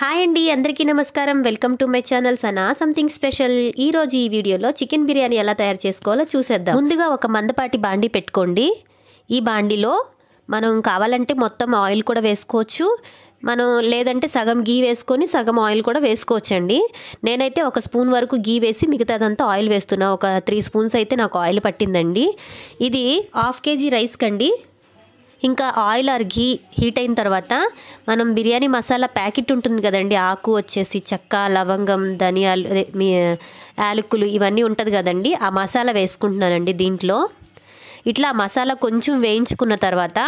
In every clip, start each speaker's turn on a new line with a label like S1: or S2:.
S1: hi అండి అందరికీ నమస్కారం welcome to my channel Sana something special ఈ రోజు ఈ వీడియోలో చికెన్ బిర్యానీ ఎలా తయారు చేసుకోవాలో చూసేద్దాం ముందుగా ఒక మందపాటి బాండి పెట్టుకోండి ఈ బాండిలో మనం కావాలంటే మొత్తం ఆయిల్ కూడా వేసుకోవచ్చు మనం లేదంటే సగం గీ వేసుకొని సగం ఆయిల్ కూడా వేసుకోవచ్చండి నేనైతే ఒక స్పూన్ వరకు గీ వేసి మిగతాదంతా ఆయిల్ వేస్తున్నా ఒక త్రీ స్పూన్స్ అయితే నాకు ఆయిల్ పట్టిందండి ఇది హాఫ్ కేజీ రైస్ కండి ఇంకా ఆయిల్ ఆర్ ఘీ హీట్ అయిన తర్వాత మనం బిర్యానీ మసాలా ప్యాకెట్ ఉంటుంది కదండి ఆకు వచ్చేసి చెక్క లవంగం ధనియాలు మీ యాలకులు ఇవన్నీ ఉంటుంది కదండి ఆ మసాలా వేసుకుంటున్నానండి దీంట్లో ఇట్లా మసాలా కొంచెం వేయించుకున్న తర్వాత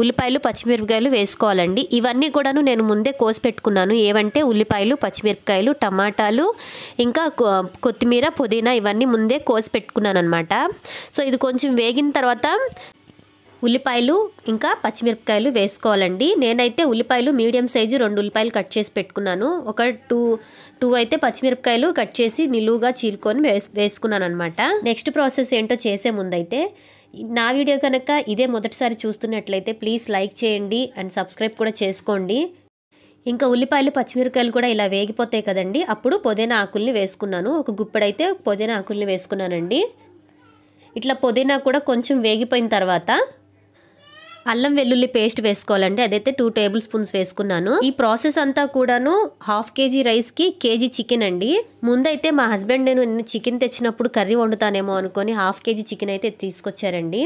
S1: ఉల్లిపాయలు పచ్చిమిరపకాయలు వేసుకోవాలండి ఇవన్నీ కూడాను నేను ముందే కోసి పెట్టుకున్నాను ఏవంటే ఉల్లిపాయలు పచ్చిమిరపకాయలు టమాటాలు ఇంకా కొత్తిమీర పుదీనా ఇవన్నీ ముందే కోసి పెట్టుకున్నాను అనమాట సో ఇది కొంచెం వేగిన తర్వాత ఉల్లిపాయలు ఇంకా పచ్చిమిరపకాయలు వేసుకోవాలండి నేనైతే ఉల్లిపాయలు మీడియం సైజు రెండు ఉల్లిపాయలు కట్ చేసి పెట్టుకున్నాను ఒక టూ టూ అయితే పచ్చిమిరపకాయలు కట్ చేసి నిలువుగా చీలుకొని వేసుకున్నాను అనమాట నెక్స్ట్ ప్రాసెస్ ఏంటో చేసే ముందైతే నా వీడియో కనుక ఇదే మొదటిసారి చూస్తున్నట్లయితే ప్లీజ్ లైక్ చేయండి అండ్ సబ్స్క్రైబ్ కూడా చేసుకోండి ఇంకా ఉల్లిపాయలు పచ్చిమిరకాయలు కూడా ఇలా వేగిపోతాయి కదండి అప్పుడు పుదీనా ఆకుల్ని వేసుకున్నాను ఒక గుప్పెడైతే పుదీనా ఆకుల్ని వేసుకున్నానండి ఇట్లా పుదీనా కూడా కొంచెం వేగిపోయిన తర్వాత అల్లం వెల్లుల్లి పేస్ట్ వేసుకోవాలండి అదైతే టూ టేబుల్ స్పూన్స్ వేసుకున్నాను ఈ ప్రాసెస్ అంతా కూడాను హాఫ్ కేజీ రైస్ కి కేజీ చికెన్ అండి ముందైతే మా హస్బెండ్ నేను చికెన్ తెచ్చినప్పుడు కర్రీ వండుతానేమో అనుకొని హాఫ్ కేజీ చికెన్ అయితే తీసుకొచ్చారండి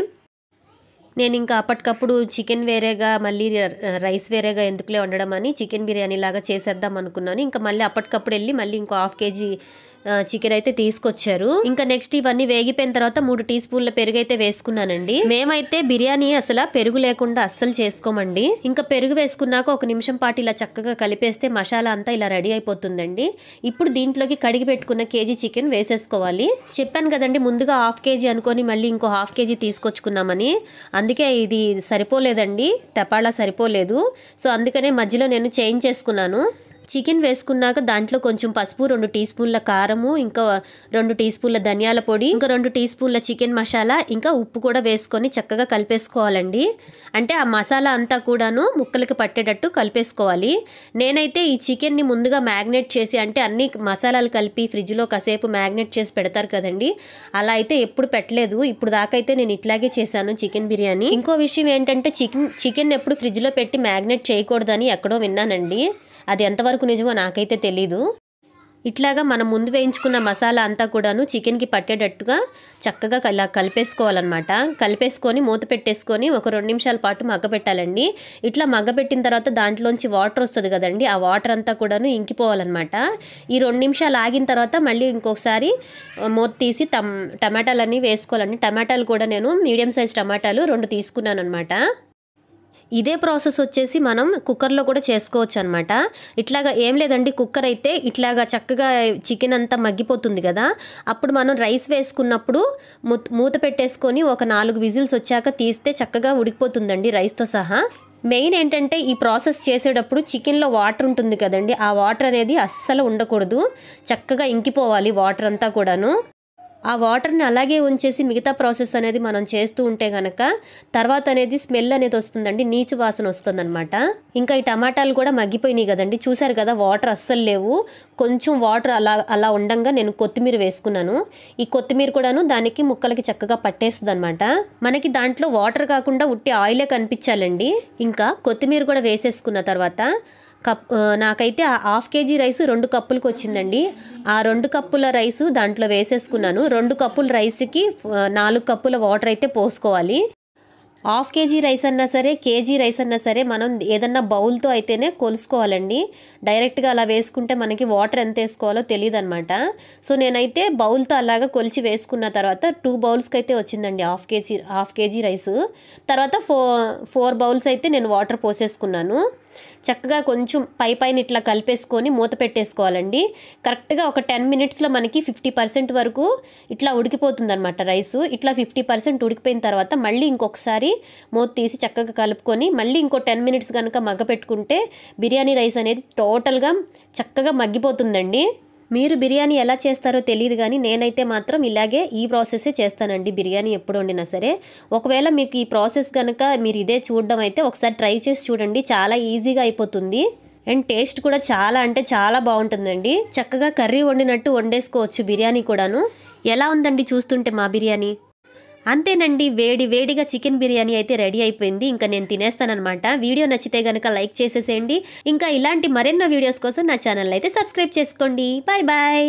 S1: నేను ఇంకా అప్పటికప్పుడు చికెన్ వేరేగా మళ్ళీ రైస్ వేరేగా ఎందుకులే వండడం అని చికెన్ బిర్యానీ లాగా చేసేద్దాం అనుకున్నాను ఇంకా మళ్ళీ అప్పటికప్పుడు వెళ్ళి మళ్ళీ ఇంకో హాఫ్ కేజీ చికెన్ అయితే తీసుకొచ్చారు ఇంకా నెక్స్ట్ ఇవన్నీ వేగిపోయిన తర్వాత మూడు టీ స్పూన్ల పెరుగు అయితే వేసుకున్నానండి మేమైతే బిర్యానీ అసలు పెరుగు లేకుండా అస్సలు చేసుకోమండి ఇంకా పెరుగు వేసుకున్నాక ఒక నిమిషం పాటు ఇలా చక్కగా కలిపేస్తే మసాలా అంతా ఇలా రెడీ అయిపోతుందండి ఇప్పుడు దీంట్లోకి కడిగి పెట్టుకున్న కేజీ చికెన్ వేసేసుకోవాలి చెప్పాను కదండి ముందుగా హాఫ్ కేజీ అనుకొని మళ్ళీ ఇంకో హాఫ్ కేజీ తీసుకొచ్చుకున్నామని అందుకే ఇది సరిపోలేదండి తపాలా సరిపోలేదు సో అందుకనే మధ్యలో నేను చేంజ్ చేసుకున్నాను చికెన్ వేసుకున్నాక దాంట్లో కొంచెం పసుపు రెండు టీ స్పూన్ల కారము ఇంకా రెండు టీ స్పూన్ల ధనియాల పొడి ఇంకా రెండు టీ స్పూన్ల చికెన్ మసాలా ఇంకా ఉప్పు కూడా వేసుకొని చక్కగా కలిపేసుకోవాలండి అంటే ఆ మసాలా అంతా కూడాను ముక్కలకి పట్టేటట్టు కలిపేసుకోవాలి నేనైతే ఈ చికెన్ని ముందుగా మ్యాగ్నేట్ చేసి అంటే అన్ని మసాలాలు కలిపి ఫ్రిడ్జ్లో కాసేపు మ్యాగ్నేట్ చేసి పెడతారు కదండి అలా అయితే ఎప్పుడు పెట్టలేదు ఇప్పుడు దాకైతే నేను ఇట్లాగే చేశాను చికెన్ బిర్యానీ ఇంకో విషయం ఏంటంటే చికెన్ చికెన్ ఎప్పుడు ఫ్రిడ్జ్లో పెట్టి మ్యాగ్నేట్ చేయకూడదని ఎక్కడో విన్నానండి అది ఎంతవరకు నిజమో నాకైతే తెలీదు ఇట్లాగా మనం ముందు వేయించుకున్న మసాలా అంతా కూడాను చికెన్కి పట్టేటట్టుగా చక్కగా ఇలా కలిపేసుకోవాలన్నమాట కలిపేసుకొని మూత పెట్టేసుకొని ఒక రెండు నిమిషాల పాటు మగ్గబెట్టాలండి ఇట్లా మగ్గబెట్టిన తర్వాత దాంట్లోంచి వాటర్ వస్తుంది కదండి ఆ వాటర్ అంతా కూడాను ఇంకిపోవాలన్నమాట ఈ రెండు నిమిషాలు ఆగిన తర్వాత మళ్ళీ ఇంకొకసారి మూత తీసి టమాటాలన్నీ వేసుకోవాలండి టమాటాలు కూడా నేను మీడియం సైజ్ టమాటాలు రెండు తీసుకున్నాను అనమాట ఇదే ప్రాసెస్ వచ్చేసి మనం కుక్కర్లో కూడా చేసుకోవచ్చు అనమాట ఇట్లాగా ఏం లేదండి కుక్కర్ అయితే ఇట్లాగా చక్కగా చికెన్ అంతా మగ్గిపోతుంది కదా అప్పుడు మనం రైస్ వేసుకున్నప్పుడు మూత పెట్టేసుకొని ఒక నాలుగు విజిల్స్ వచ్చాక తీస్తే చక్కగా ఉడికిపోతుందండి రైస్తో సహా మెయిన్ ఏంటంటే ఈ ప్రాసెస్ చేసేటప్పుడు చికెన్లో వాటర్ ఉంటుంది కదండి ఆ వాటర్ అనేది అస్సలు ఉండకూడదు చక్కగా ఇంకిపోవాలి వాటర్ అంతా కూడాను ఆ వాటర్ని అలాగే ఉంచేసి మిగతా ప్రాసెస్ అనేది మనం చేస్తూ ఉంటే కనుక తర్వాత అనేది స్మెల్ అనేది వస్తుందండి నీచు వాసన వస్తుందనమాట ఇంకా ఈ టమాటాలు కూడా మగ్గిపోయినాయి కదండి చూసారు కదా వాటర్ అస్సలు లేవు కొంచెం వాటర్ అలా అలా ఉండగా నేను కొత్తిమీర వేసుకున్నాను ఈ కొత్తిమీర కూడాను దానికి ముక్కలకి చక్కగా పట్టేస్తుంది అనమాట మనకి దాంట్లో వాటర్ కాకుండా ఉట్టి ఆయిలే కనిపించాలండి ఇంకా కొత్తిమీర కూడా వేసేసుకున్న తర్వాత కప్ నాకైతే హాఫ్ కేజీ రైస్ రెండు కప్పులకు వచ్చిందండి ఆ రెండు కప్పుల రైస్ దాంట్లో వేసేసుకున్నాను రెండు కప్పుల రైస్కి నాలుగు కప్పుల వాటర్ అయితే పోసుకోవాలి హాఫ్ కేజీ రైస్ అన్నా సరే కేజీ రైస్ అన్నా సరే మనం ఏదన్నా బౌల్తో అయితేనే కొలుసుకోవాలండి డైరెక్ట్గా అలా వేసుకుంటే మనకి వాటర్ ఎంత వేసుకోవాలో తెలియదు అనమాట సో నేనైతే బౌల్తో అలాగా కొలిచి వేసుకున్న తర్వాత టూ బౌల్స్కి అయితే వచ్చిందండి half KG half KG rice తర్వాత ఫో ఫోర్ బౌల్స్ అయితే నేను వాటర్ పోసేసుకున్నాను చక్కగా కొంచెం పై పైన ఇట్లా కలిపేసుకొని మూత పెట్టేసుకోవాలండి కరెక్ట్గా ఒక టెన్ మినిట్స్లో మనకి ఫిఫ్టీ పర్సెంట్ వరకు ఇట్లా ఉడికిపోతుందనమాట రైస్ ఇట్లా ఫిఫ్టీ పర్సెంట్ ఉడికిపోయిన తర్వాత మళ్ళీ ఇంకొకసారి మూత తీసి చక్కగా కలుపుకొని మళ్ళీ ఇంకో టెన్ మినిట్స్ కనుక మగ్గ పెట్టుకుంటే బిర్యానీ రైస్ అనేది టోటల్గా చక్కగా మగ్గిపోతుందండి మీరు బిర్యానీ ఎలా చేస్తారో తెలియదు కానీ నేనైతే మాత్రం ఇలాగే ఈ ప్రాసెసే చేస్తానండి బిర్యానీ ఎప్పుడు వండినా సరే ఒకవేళ మీకు ఈ ప్రాసెస్ కనుక మీరు ఇదే చూడడం అయితే ఒకసారి ట్రై చేసి చూడండి చాలా ఈజీగా అయిపోతుంది అండ్ టేస్ట్ కూడా చాలా అంటే చాలా బాగుంటుందండి చక్కగా కర్రీ వండినట్టు వండేసుకోవచ్చు బిర్యానీ కూడాను ఎలా ఉందండి చూస్తుంటే మా బిర్యానీ అంతేనండి వేడి వేడిగా చికెన్ బిర్యానీ అయితే రెడీ అయిపోయింది ఇంకా నేను తినేస్తానమాట వీడియో నచ్చితే గనక లైక్ చేసేసేయండి ఇంకా ఇలాంటి మరెన్నో వీడియోస్ కోసం నా ఛానల్ అయితే సబ్స్క్రైబ్ చేసుకోండి బాయ్ బాయ్